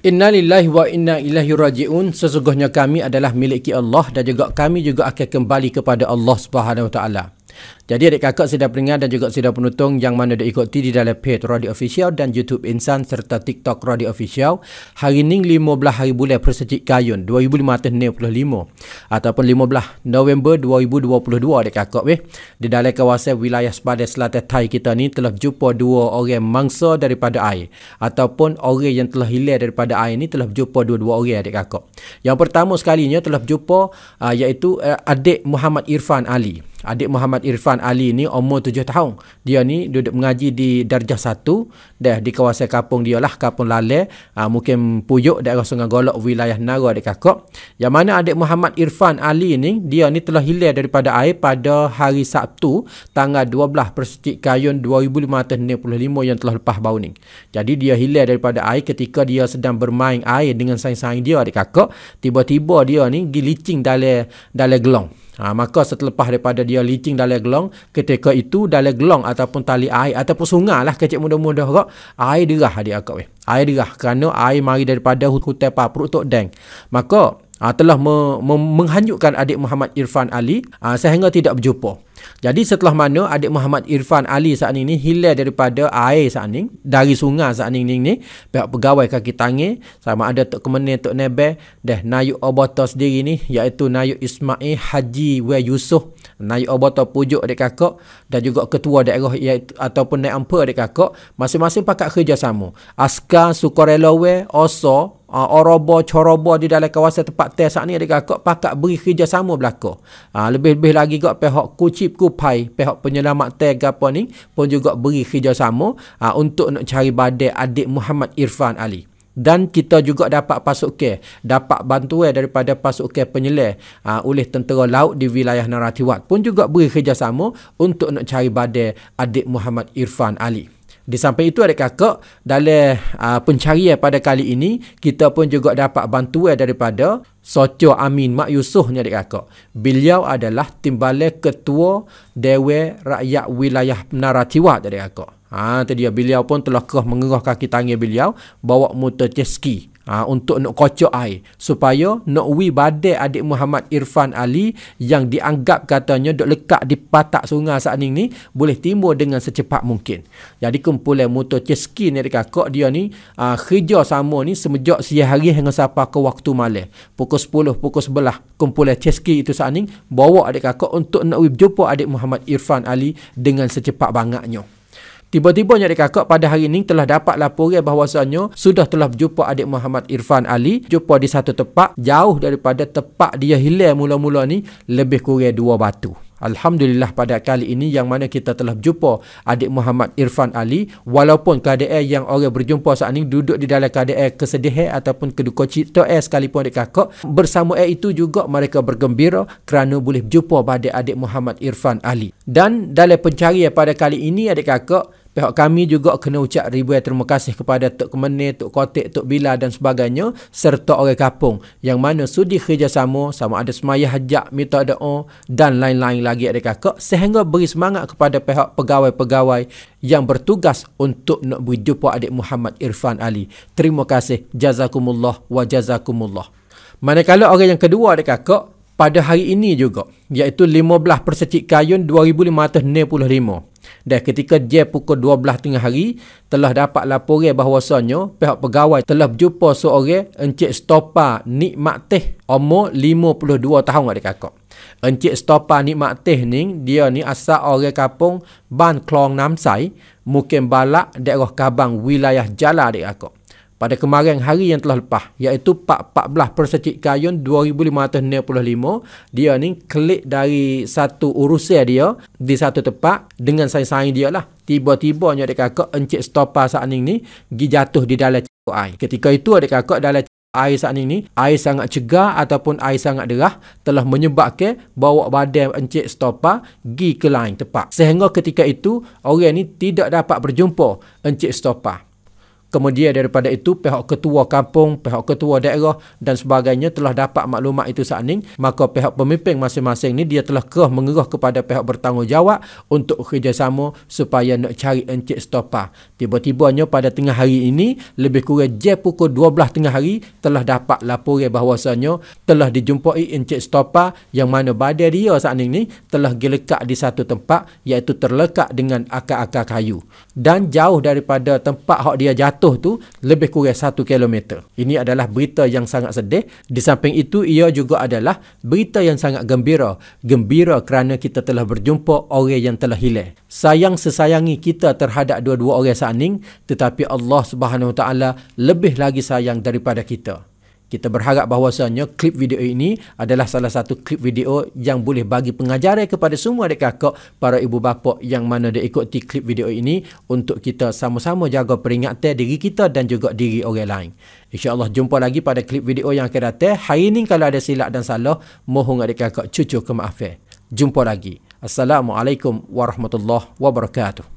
Inna lillahi wa inna ilahi raji'un. Sesungguhnya kami adalah miliki Allah dan juga kami juga akan kembali kepada Allah Subhanahu wa taala. Jadi adik kakak sudah peringat dan juga sudah penutung yang mana dia ikuti di dalam page Radio Official dan YouTube Insan serta TikTok Radio Official. Hari ini 15 hari bulan Persegi Kayun 2565 ataupun 15 November 2022 adik kakak weh. Di dalam kawasan wilayah sepada selatan Thai kita ni telah jumpa dua orang mangsa daripada air ataupun orang yang telah hilang daripada air ni telah jumpa dua-dua orang adik kakak. Yang pertama sekalinya telah jumpa uh, iaitu uh, adik Muhammad Irfan Ali. Adik Muhammad Irfan Muhammad Ali ni umur tujuh tahun. Dia ni duduk mengaji di darjah satu, dah di kawasan kampung dia lah, kampung Lale, ha, ah, mungkin Puyuk daerah Sungai Golok wilayah Nara di kakak. Yang mana adik Muhammad Irfan Ali ni, dia ni telah hilir daripada air pada hari Sabtu tanggal 12 Persetik Kayun 2565 yang telah lepas bau ni. Jadi dia hilir daripada air ketika dia sedang bermain air dengan saing-saing dia di kakak. Tiba-tiba dia ni gilicing dalam dalam gelong. Ha, maka setelah daripada dia licin dalam gelong, ketika itu dalam gelong ataupun tali air ataupun sungai lah kecil muda-muda kak, air derah dia kak weh. Air derah kerana air mari daripada hutan paprut tok deng. Maka ha, telah me- me- menghanyutkan adik Muhammad Irfan Ali ha, sehingga tidak berjumpa. Jadi setelah mana adik Muhammad Irfan Ali saat ini hilang daripada air saat ini, dari sungai saat ini, ini pihak pegawai kaki tangi sama ada Tok Kemenin, Tok Nebe, dan Nayuk Obata sendiri ini iaitu Nayuk Ismail Haji W. Yusuf, Nayuk Obata Pujuk adik kakak dan juga ketua daerah iaitu, ataupun Nayuk Ampa adik kakak masing-masing pakat kerjasama. Askar, Sukarelawe, Osor, uh, ah, oroba coroba di dalam kawasan tempat test saat ni ada kak pakak beri kerjasama berlaku. Uh, ah, lebih-lebih lagi kak pihak kucip kupai pihak penyelamat test gapo ni pun juga beri kerjasama uh, ah, untuk nak cari badai adik Muhammad Irfan Ali dan kita juga dapat pasukan dapat bantuan daripada pasukan penyelam oleh tentera laut di wilayah Naratiwat pun juga beri kerjasama untuk nak cari badai adik Muhammad Irfan Ali di samping itu adik kakak dalam uh, pencarian pada kali ini kita pun juga dapat bantuan daripada Socho Amin Mak Yusuf ni adik kakak. Beliau adalah timbalan ketua Dewan Rakyat Wilayah Menara Tiwak adik kakak. Ha, tadi ya, beliau pun telah kerah mengerah kaki tangan beliau bawa motor jetski ha, untuk nak kocok air supaya nak wi badai adik Muhammad Irfan Ali yang dianggap katanya dok lekat di patak sungai saat ini boleh timbul dengan secepat mungkin. Jadi kumpulan motor jetski ni dekat kok dia ni ha, kerja sama ni semenjak siang hari hingga sampai ke waktu malam. Pukul 10, pukul 11 kumpulan jetski itu saat ini bawa adik kakak untuk nak wi jumpa adik Muhammad Irfan Ali dengan secepat bangaknya tiba tiba nyari kakak pada hari ini telah dapat laporan bahawasanya sudah telah berjumpa adik Muhammad Irfan Ali jumpa di satu tempat jauh daripada tempat dia hilang mula-mula ni lebih kurang dua batu. Alhamdulillah pada kali ini yang mana kita telah berjumpa adik Muhammad Irfan Ali walaupun keadaan yang orang berjumpa saat ini duduk di dalam keadaan kesedihan ataupun keduka cita eh, sekalipun adik kakak bersama eh, itu juga mereka bergembira kerana boleh berjumpa pada adik Muhammad Irfan Ali dan dalam pencarian pada kali ini adik kakak Pihak kami juga kena ucap ribuan terima kasih kepada Tok Kemeni, Tok Kotik, Tok Bila dan sebagainya serta orang kapung yang mana sudi kerjasama sama ada semayah hajak, minta doa dan lain-lain lagi ada kakak sehingga beri semangat kepada pihak pegawai-pegawai yang bertugas untuk nak berjumpa adik Muhammad Irfan Ali. Terima kasih. Jazakumullah wa jazakumullah. Manakala orang yang kedua ada kakak, pada hari ini juga iaitu 15 persecik kayun 2595 dan ketika dia pukul 12 tengah hari telah dapat laporan bahawasanya pihak pegawai telah berjumpa seorang Encik Stopa Nikmat Teh umur 52 tahun kat dekat Encik Stopa Nikmat Teh ni dia ni asal orang kampung Ban Klong Namsai mungkin balak daerah Kabang wilayah Jala dekat kok pada kemarin hari yang telah lepas iaitu 14 persecik kayun 2,595 dia ni klik dari satu urusan dia di satu tempat dengan saing-saing dia lah tiba-tibanya adik kakak encik stopa saat ini ni gi jatuh di dalam cekuk air ketika itu adik kakak dalam air saat ini air sangat cegah ataupun air sangat derah telah menyebabkan bawa badan encik stopa gi ke lain tempat sehingga ketika itu orang ini tidak dapat berjumpa encik stopa Kemudian daripada itu pihak ketua kampung, pihak ketua daerah dan sebagainya telah dapat maklumat itu saat ini. Maka pihak pemimpin masing-masing ini dia telah kerah mengerah kepada pihak bertanggungjawab untuk kerjasama supaya nak cari Encik Stopa. Tiba-tibanya pada tengah hari ini lebih kurang je pukul 12 tengah hari telah dapat laporan bahawasanya telah dijumpai Encik Stopa yang mana badan dia saat ini telah gelekat di satu tempat iaitu terlekat dengan akar-akar kayu. Dan jauh daripada tempat hak dia jatuh jatuh tu lebih kurang 1 km. Ini adalah berita yang sangat sedih. Di samping itu ia juga adalah berita yang sangat gembira. Gembira kerana kita telah berjumpa orang yang telah hilang. Sayang sesayangi kita terhadap dua-dua orang saning tetapi Allah Subhanahu Wa Taala lebih lagi sayang daripada kita kita berharap bahawasanya klip video ini adalah salah satu klip video yang boleh bagi pengajaran kepada semua adik kakak, para ibu bapa yang mana dia ikuti klip video ini untuk kita sama-sama jaga peringatan diri kita dan juga diri orang lain. InsyaAllah jumpa lagi pada klip video yang akan datang. Hari ini kalau ada silap dan salah, mohon adik kakak cucu kemaafan. Jumpa lagi. Assalamualaikum warahmatullahi wabarakatuh.